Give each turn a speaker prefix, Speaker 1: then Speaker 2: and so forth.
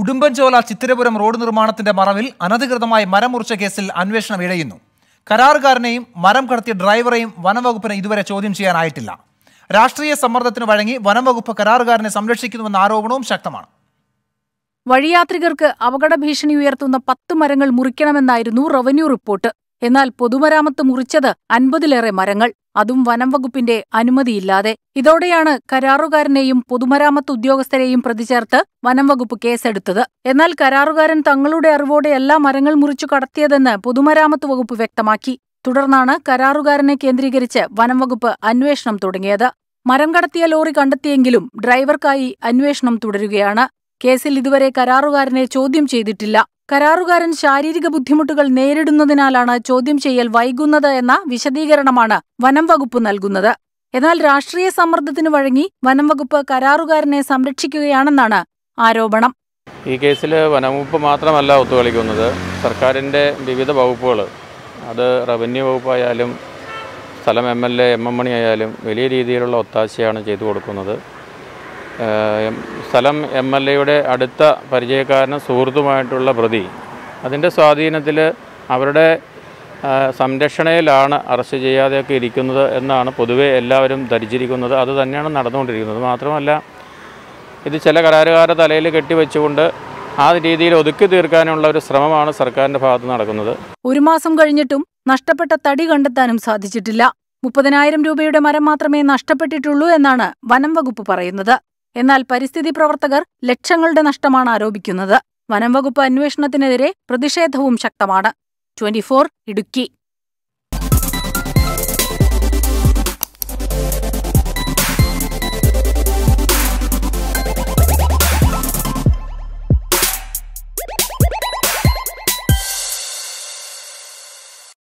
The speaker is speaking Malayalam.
Speaker 1: ഉടുമ്പൻചോല ചിത്തിരപുരം റോഡ് നിർമ്മാണത്തിന്റെ മറവിൽ അനധികൃതമായി മരം മുറിച്ച കേസിൽ അന്വേഷണം ഇഴയുന്നു കരാറുകാരനെയും മരം കടത്തിയ ഡ്രൈവറെയും വനംവകുപ്പിന് ഇതുവരെ ചോദ്യം ചെയ്യാനായിട്ടില്ല രാഷ്ട്രീയ സമ്മർദ്ദത്തിന് വഴങ്ങി വനംവകുപ്പ് കരാറുകാരനെ സംരക്ഷിക്കുന്നുവെന്ന ആരോപണവും ശക്തമാണ്
Speaker 2: വഴിയാത്രികർക്ക് അപകട ഭീഷണി ഉയർത്തുന്ന പത്ത് മരങ്ങൾ മുറിക്കണമെന്നായിരുന്നു റവന്യൂ റിപ്പോർട്ട് എന്നാൽ പൊതുമരാമത്ത് മുറിച്ചത് അൻപതിലേറെ മരങ്ങൾ അതും വനംവകുപ്പിന്റെ അനുമതിയില്ലാതെ ഇതോടെയാണ് കരാറുകാരനെയും പൊതുമരാമത്ത് ഉദ്യോഗസ്ഥരെയും പ്രതിചേർത്ത് വനംവകുപ്പ് കേസെടുത്തത് എന്നാൽ കരാറുകാരൻ തങ്ങളുടെ അറിവോടെ എല്ലാ മരങ്ങൾ മുറിച്ചു കടത്തിയതെന്ന് പൊതുമരാമത്ത് വകുപ്പ് വ്യക്തമാക്കി തുടർന്നാണ് കരാറുകാരനെ കേന്ദ്രീകരിച്ച് വനംവകുപ്പ് അന്വേഷണം തുടങ്ങിയത് മരം കടത്തിയ ലോറി കണ്ടെത്തിയെങ്കിലും ഡ്രൈവർക്കായി അന്വേഷണം തുടരുകയാണ് കേസിൽ ഇതുവരെ കരാറുകാരനെ ചോദ്യം ചെയ്തിട്ടില്ല കരാറുകാരൻ ശാരീരിക ബുദ്ധിമുട്ടുകൾ നേരിടുന്നതിനാലാണ് ചോദ്യം ചെയ്യൽ വൈകുന്നത് എന്ന വിശദീകരണമാണ് വനം വകുപ്പ് നൽകുന്നത് എന്നാൽ രാഷ്ട്രീയ സമ്മർദ്ദത്തിന് വഴങ്ങി വനം വകുപ്പ് കരാറുകാരനെ സംരക്ഷിക്കുകയാണെന്നാണ് ആരോപണം
Speaker 3: ഈ കേസിൽ വനംവകുപ്പ് മാത്രമല്ല ഒത്തുകളിക്കുന്നത് സർക്കാരിൻ്റെ വിവിധ വകുപ്പുകൾ അത് റവന്യൂ വകുപ്പായാലും സ്ഥലം M L A M M Mani ആയാലും വലിയ രീതിയിലുള്ള ഒത്താശയാണ് ചെയ്തു കൊടുക്കുന്നത് സ്ഥലം എം എൽ എയുടെ അടുത്ത പരിചയക്കാരനും സുഹൃത്തുമായിട്ടുള്ള പ്രതി അതിൻ്റെ സ്വാധീനത്തിൽ അവരുടെ സംരക്ഷണയിലാണ് അറസ്റ്റ് ചെയ്യാതെയൊക്കെ ഇരിക്കുന്നത് എന്നാണ് പൊതുവേ എല്ലാവരും ധരിച്ചിരിക്കുന്നത് അത് തന്നെയാണ് നടന്നുകൊണ്ടിരിക്കുന്നത് മാത്രമല്ല ഇത് ചില കരാറുകാരുടെ തലയിൽ കെട്ടിവെച്ചുകൊണ്ട് ആ രീതിയിൽ ഒതുക്കി തീർക്കാനുള്ള ഒരു ശ്രമമാണ് സർക്കാരിന്റെ ഭാഗത്ത് നടക്കുന്നത്
Speaker 2: ഒരു മാസം കഴിഞ്ഞിട്ടും നഷ്ടപ്പെട്ട തടി കണ്ടെത്താനും സാധിച്ചിട്ടില്ല മുപ്പതിനായിരം രൂപയുടെ മരം മാത്രമേ നഷ്ടപ്പെട്ടിട്ടുള്ളൂ എന്നാണ് വനം വകുപ്പ് പറയുന്നത് എന്നാൽ പരിസ്ഥിതി പ്രവർത്തകർ ലക്ഷങ്ങളുടെ നഷ്ടമാണ് ആരോപിക്കുന്നത് വനംവകുപ്പ് അന്വേഷണത്തിനെതിരെ പ്രതിഷേധവും ശക്തമാണ് ട്വന്റി ഇടുക്കി